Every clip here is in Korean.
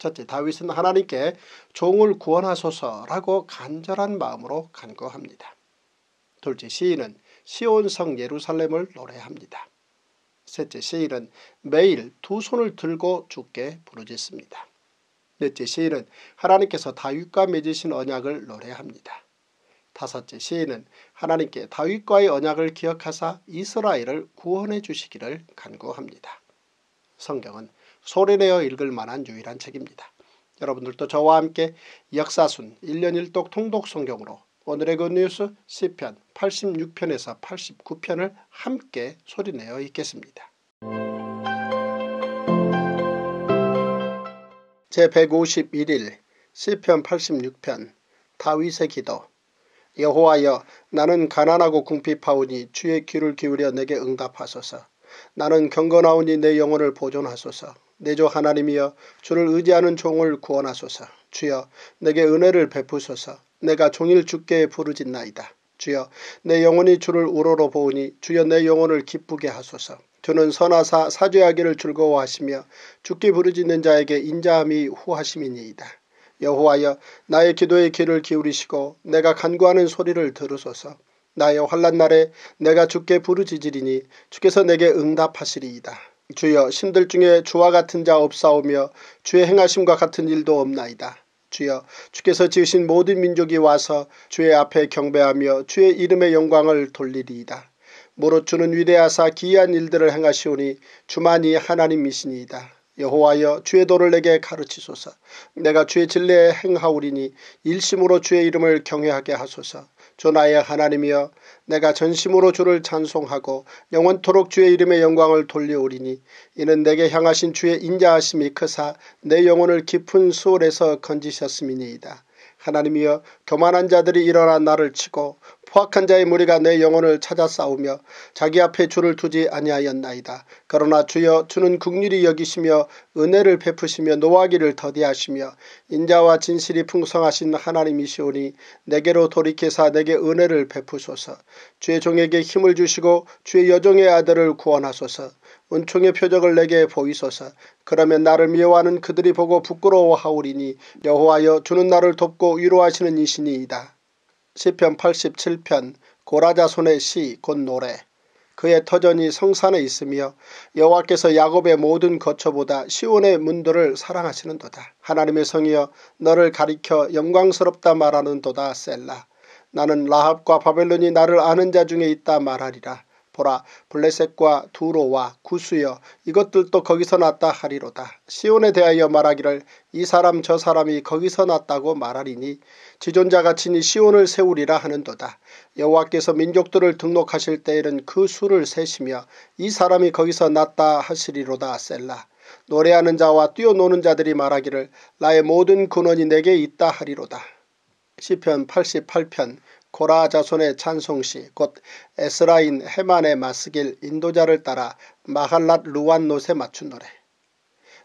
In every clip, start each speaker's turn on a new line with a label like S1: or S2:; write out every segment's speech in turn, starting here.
S1: 첫째 다윗은 하나님께 종을 구원하소서라고 간절한 마음으로 간구합니다. 둘째 시인은 시온성 예루살렘을 노래합니다. 셋째 시인은 매일 두 손을 들고 주께 부르짖습니다. 넷째 시인은 하나님께서 다윗과 맺으신 언약을 노래합니다. 다섯째 시인은 하나님께 다윗과의 언약을 기억하사 이스라엘을 구원해 주시기를 간구합니다. 성경은 소리내어 읽을 만한 유일한 책입니다. 여러분들도 저와 함께 역사순 1년 1독 통독성경으로 오늘의 굿뉴스 그 10편 86편에서 89편을 함께 소리내어 읽겠습니다. 제151일 시편 86편 다윗의 기도 여호와여 나는 가난하고 궁핍하오니 주의 귀를 기울여 내게 응답하소서 나는 경건하오니 내 영혼을 보존하소서 내조 하나님이여 주를 의지하는 종을 구원하소서. 주여 내게 은혜를 베푸소서. 내가 종일 주께 부르짖나이다. 주여 내 영혼이 주를 우러러 보으니 주여 내 영혼을 기쁘게 하소서. 주는 선하사 사죄하기를 즐거워하시며 죽기 부르짖는 자에게 인자함이 후하심이니이다. 여호와여 나의 기도의 귀를 기울이시고 내가 간구하는 소리를 들으소서. 나의 환란 날에 내가 죽께 부르짖으리니 주께서 내게 응답하시리이다. 주여 신들 중에 주와 같은 자 없사오며 주의 행하심과 같은 일도 없나이다. 주여 주께서 지으신 모든 민족이 와서 주의 앞에 경배하며 주의 이름의 영광을 돌리리이다. 모로 주는 위대하사 기이한 일들을 행하시오니 주만이 하나님이시니이다. 여호와여 주의 도를 내게 가르치소서. 내가 주의 진리에 행하오리니 일심으로 주의 이름을 경외하게 하소서. 주 나의 하나님이여 내가 전심으로 주를 찬송하고 영원토록 주의 이름의 영광을 돌려오리니 이는 내게 향하신 주의 인자하심이 크사 내 영혼을 깊은 수월에서 건지셨음이니이다. 하나님이여 교만한 자들이 일어나 나를 치고 포악한 자의 무리가 내 영혼을 찾아 싸우며 자기 앞에 주를 두지 아니하였나이다. 그러나 주여 주는 국률이 여기시며 은혜를 베푸시며 노하기를 더디하시며 인자와 진실이 풍성하신 하나님이시오니 내게로 돌이켜사 내게 은혜를 베푸소서. 주의 종에게 힘을 주시고 주의 여종의 아들을 구원하소서. 은총의 표적을 내게 보이소서. 그러면 나를 미워하는 그들이 보고 부끄러워하오리니 여호와여 주는 나를 돕고 위로하시는 이신이이다. 시편 87편 고라자손의 시 곧 노래 그의 터전이 성산에 있으며 여호와께서 야곱의 모든 거처보다 시온의 문들을 사랑하시는도다. 하나님의 성이여 너를 가리켜 영광스럽다 말하는도다 셀라. 나는 라합과 바벨론이 나를 아는 자 중에 있다 말하리라. 보라 블레셋과 두로와 구수여 이것들도 거기서 났다 하리로다. 시온에 대하여 말하기를 이 사람 저 사람이 거기서 났다고 말하리니 지존자가 친히 시온을 세우리라 하는도다. 여호와께서 민족들을 등록하실 때에는 그 수를 세시며 이 사람이 거기서 났다 하시리로다 셀라. 노래하는 자와 뛰어노는 자들이 말하기를 나의 모든 근원이 내게 있다 하리로다. 시편 88편 고라 자손의 찬송시 곧 에스라인 헤만의 마스길 인도자를 따라 마할랏 루완노에 맞춘 노래.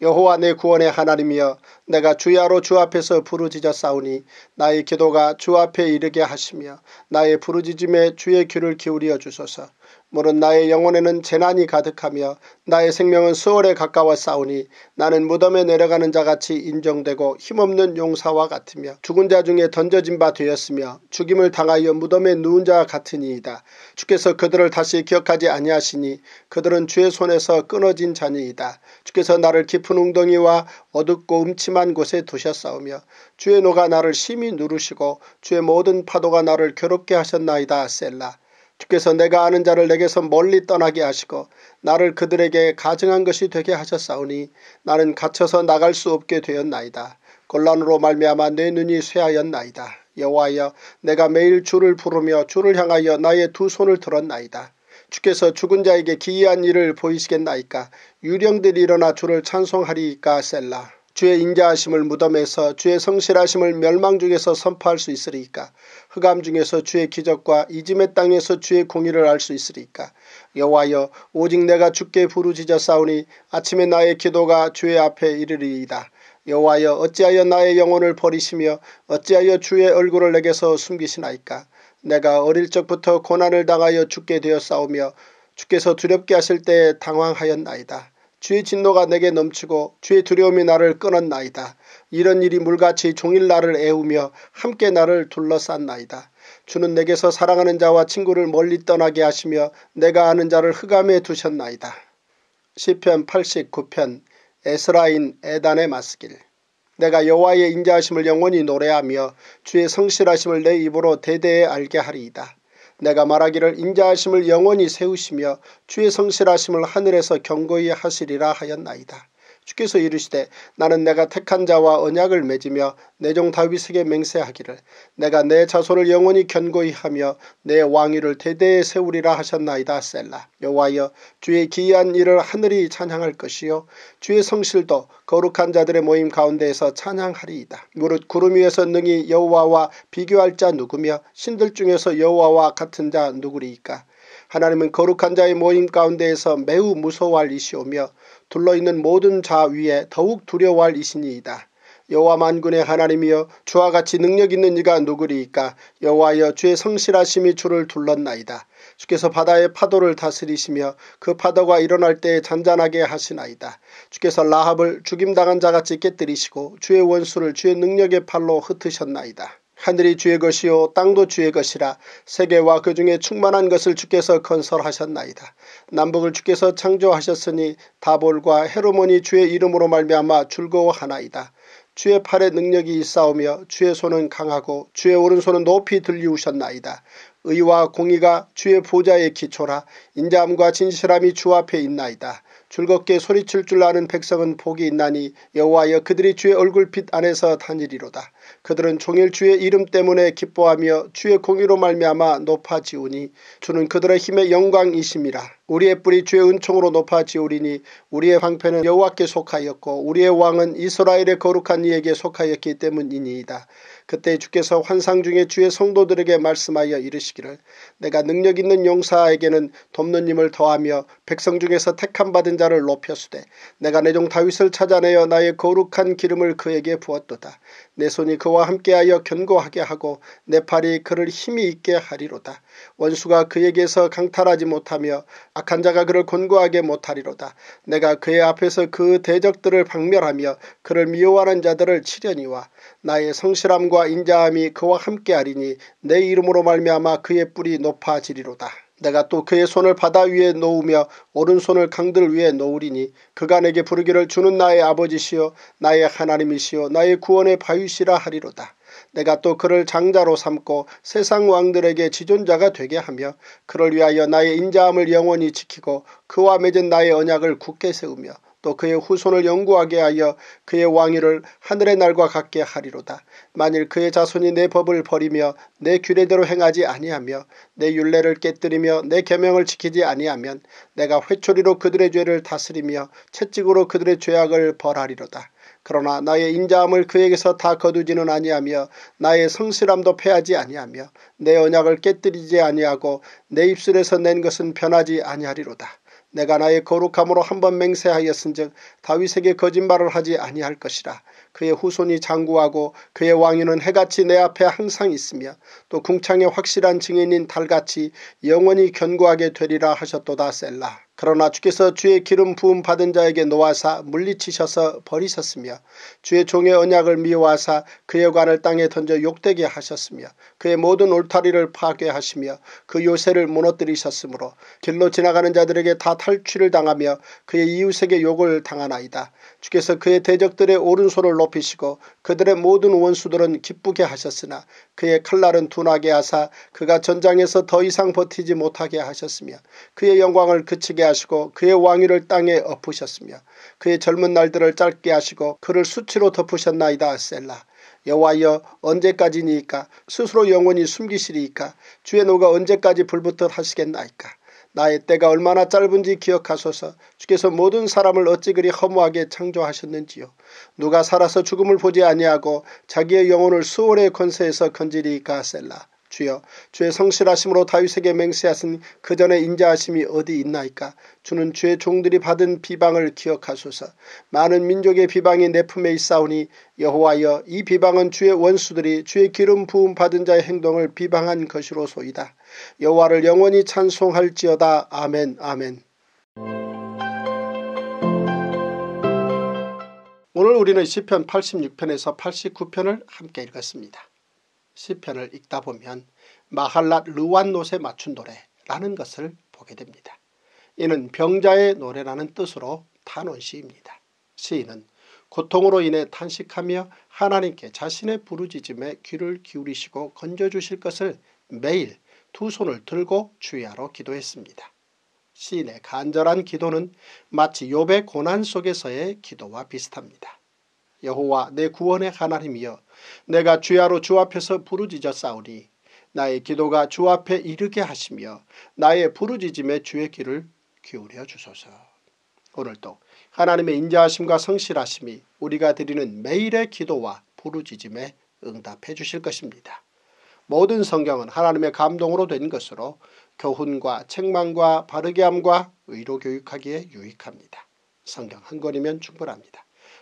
S1: 여호와 내 구원의 하나님이여 내가 주야로 주 앞에서 부르짖어 싸우니 나의 기도가 주 앞에 이르게 하시며 나의 부르짖음에 주의 귀를 기울여 주소서 물은 나의 영혼에는 재난이 가득하며 나의 생명은 수월에 가까워싸우니 나는 무덤에 내려가는 자같이 인정되고 힘없는 용사와 같으며 죽은 자 중에 던져진 바 되었으며 죽임을 당하여 무덤에 누운 자 같으니이다. 주께서 그들을 다시 기억하지 아니하시니 그들은 주의 손에서 끊어진 자니이다. 주께서 나를 깊은 웅덩이와 어둡고 음침한 곳에 두셨사오며 주의 노가 나를 심히 누르시고 주의 모든 파도가 나를 괴롭게 하셨나이다. 셀라. 주께서 내가 아는 자를 내게서 멀리 떠나게 하시고 나를 그들에게 가증한 것이 되게 하셨사오니 나는 갇혀서 나갈 수 없게 되었나이다. 곤란으로 말미암아 내 눈이 쇠하였나이다. 여호와여 내가 매일 주를 부르며 주를 향하여 나의 두 손을 들었나이다. 주께서 죽은 자에게 기이한 일을 보이시겠나이까 유령들이 일어나 주를 찬송하리이까 셀라. 주의 인자하심을 무덤에서 주의 성실하심을 멸망 중에서 선포할 수 있으리까. 흑암 중에서 주의 기적과 이짐의 땅에서 주의 공의를 알 수 있으리까. 여호와여 오직 내가 주께 부르짖어 싸우니 아침에 나의 기도가 주의 앞에 이르리이다. 여호와여 어찌하여 나의 영혼을 버리시며 어찌하여 주의 얼굴을 내게서 숨기시나이까. 내가 어릴 적부터 고난을 당하여 죽게 되어 싸우며 주께서 두렵게 하실 때에 당황하였나이다. 주의 진노가 내게 넘치고 주의 두려움이 나를 끊었나이다. 이런 일이 물같이 종일 나를 애우며 함께 나를 둘러싼나이다. 주는 내게서 사랑하는 자와 친구를 멀리 떠나게 하시며 내가 아는 자를 흑암에 두셨나이다. 시편 89편 에스라인 에단의 마스길 내가 여호와의 인자하심을 영원히 노래하며 주의 성실하심을 내 입으로 대대에 알게 하리이다. 내가 말하기를 인자하심을 영원히 세우시며 주의 성실하심을 하늘에서 경고히 하시리라 하였나이다. 주께서 이르시되 나는 내가 택한 자와 언약을 맺으며 내 종 다윗에게 맹세하기를 내가 내 자손을 영원히 견고히 하며 내 왕위를 대대에 세우리라 하셨나이다 셀라 여호와여 주의 기이한 일을 하늘이 찬양할 것이요 주의 성실도 거룩한 자들의 모임 가운데에서 찬양하리이다 무릇 구름 위에서 능히 여호와와 비교할 자 누구며 신들 중에서 여호와와 같은 자 누구리이까 하나님은 거룩한 자의 모임 가운데에서 매우 무서워할 이시오며 둘러있는 모든 자 위에 더욱 두려워할 이신이이다. 여호와 만군의 하나님이여 주와 같이 능력 있는 이가 누구리이까 여호와여 주의 성실하심이 주를 둘렀나이다. 주께서 바다의 파도를 다스리시며 그 파도가 일어날 때에 잔잔하게 하시나이다. 주께서 라합을 죽임당한 자같이 깨뜨리시고 주의 원수를 주의 능력의 팔로 흩으셨나이다. 하늘이 주의 것이요 땅도 주의 것이라 세계와 그 중에 충만한 것을 주께서 건설하셨나이다. 남북을 주께서 창조하셨으니 다볼과 헤로몬이 주의 이름으로 말미암아 즐거워하나이다. 주의 팔에 능력이 있사오며 주의 손은 강하고 주의 오른손은 높이 들리우셨나이다. 의와 공의가 주의 보좌의 기초라 인자함과 진실함이 주 앞에 있나이다. 즐겁게 소리칠 줄 아는 백성은 복이 있나니 여호와여 그들이 주의 얼굴빛 안에서 다니리로다. 그들은 종일 주의 이름 때문에 기뻐하며 주의 공의로 말미암아 높아지우니 주는 그들의 힘의 영광이심이라. 우리의 뿌리 주의 은총으로 높아지우리니 우리의 황폐는 여호와께 속하였고 우리의 왕은 이스라엘의 거룩한 이에게 속하였기 때문이니이다. 그때 주께서 환상 중에 주의 성도들에게 말씀하여 이르시기를 내가 능력 있는 용사에게는 돕는 힘을 더하며 백성 중에서 택함 받은 자를 높였으되 내가 내 종 다윗을 찾아내어 나의 거룩한 기름을 그에게 부었도다. 내 손이 그와 함께하여 견고하게 하고 내 팔이 그를 힘이 있게 하리로다. 원수가 그에게서 강탈하지 못하며 악한 자가 그를 권고하게 못하리로다. 내가 그의 앞에서 그 대적들을 박멸하며 그를 미워하는 자들을 치려니와 나의 성실함과 인자함이 그와 함께하리니 내 이름으로 말미암아 그의 뿔이 높아지리로다. 내가 또 그의 손을 바다 위에 놓으며 오른손을 강들 위에 놓으리니 그가 내게 부르기를 주는 나의 아버지시요 나의 하나님이시요 나의 구원의 바위시라 하리로다. 내가 또 그를 장자로 삼고 세상 왕들에게 지존자가 되게 하며 그를 위하여 나의 인자함을 영원히 지키고 그와 맺은 나의 언약을 굳게 세우며 또 그의 후손을 연구하게 하여 그의 왕위를 하늘의 날과 같게 하리로다. 만일 그의 자손이 내 법을 버리며 내 규례대로 행하지 아니하며 내윤례를 깨뜨리며 내 계명을 지키지 아니하면 내가 회초리로 그들의 죄를 다스리며 채찍으로 그들의 죄악을 벌하리로다. 그러나 나의 인자함을 그에게서 다 거두지는 아니하며 나의 성실함도 패하지 아니하며 내 언약을 깨뜨리지 아니하고 내 입술에서 낸 것은 변하지 아니하리로다. 내가 나의 거룩함으로 한번 맹세하였은즉 다윗에게 거짓말을 하지 아니할 것이라. 그의 후손이 장구하고 그의 왕위는 해같이 내 앞에 항상 있으며 또 궁창의 확실한 증인인 달같이 영원히 견고하게 되리라 하셨도다 셀라. 그러나 주께서 주의 기름 부음 받은 자에게 놓아사 물리치셔서 버리셨으며 주의 종의 언약을 미워하사 그의 관을 땅에 던져 욕되게 하셨으며 그의 모든 울타리를 파괴하시며 그 요새를 무너뜨리셨으므로 길로 지나가는 자들에게 다 탈취를 당하며 그의 이웃에게 욕을 당하나이다. 주께서 그의 대적들의 오른손을 높이시고 그들의 모든 원수들은 기쁘게 하셨으나 그의 칼날은 둔하게 하사 그가 전장에서 더 이상 버티지 못하게 하셨으며 그의 영광을 그치게 하시고 그의 왕위를 땅에 엎으셨으며 그의 젊은 날들을 짧게 하시고 그를 수치로 덮으셨나이다 셀라. 여호와여 언제까지니이까 스스로 영원히 숨기시리이까 주의 노가 언제까지 불붙듯 하시겠나이까 나의 때가 얼마나 짧은지 기억하소서 주께서 모든 사람을 어찌 그리 허무하게 창조하셨는지요. 누가 살아서 죽음을 보지 아니하고 자기의 영혼을 수월의 권세에서 건지리이까 셀라. 주여 주의 성실하심으로 다윗에게 맹세하신 그전의 인자하심이 어디 있나이까 주는 주의 종들이 받은 비방을 기억하소서 많은 민족의 비방이 내 품에 있사오니 여호와여 이 비방은 주의 원수들이 주의 기름 부음 받은 자의 행동을 비방한 것이로소이다 여호와를 영원히 찬송할지어다 아멘 아멘 오늘 우리는 시편 86편에서 89편을 함께 읽었습니다. 시편을 읽다 보면 마할랏 르완노세 맞춘 노래라는 것을 보게 됩니다. 이는 병자의 노래라는 뜻으로 탄원시입니다. 시인은 고통으로 인해 탄식하며 하나님께 자신의 부르짖음에 귀를 기울이시고 건져주실 것을 매일 두 손을 들고 주야로 기도했습니다. 시인의 간절한 기도는 마치 욥의 고난 속에서의 기도와 비슷합니다. 여호와 내 구원의 하나님이여 내가 주야로 주 앞에서 부르짖어 싸우니 나의 기도가 주 앞에 이르게 하시며 나의 부르짖음에 주의 귀를 기울여 주소서. 오늘도 하나님의 인자하심과 성실하심이 우리가 드리는 매일의 기도와 부르짖음에 응답해 주실 것입니다. 모든 성경은 하나님의 감동으로 된 것으로 교훈과 책망과 바르게함과 의로 교육하기에 유익합니다. 성경 한 권이면 충분합니다.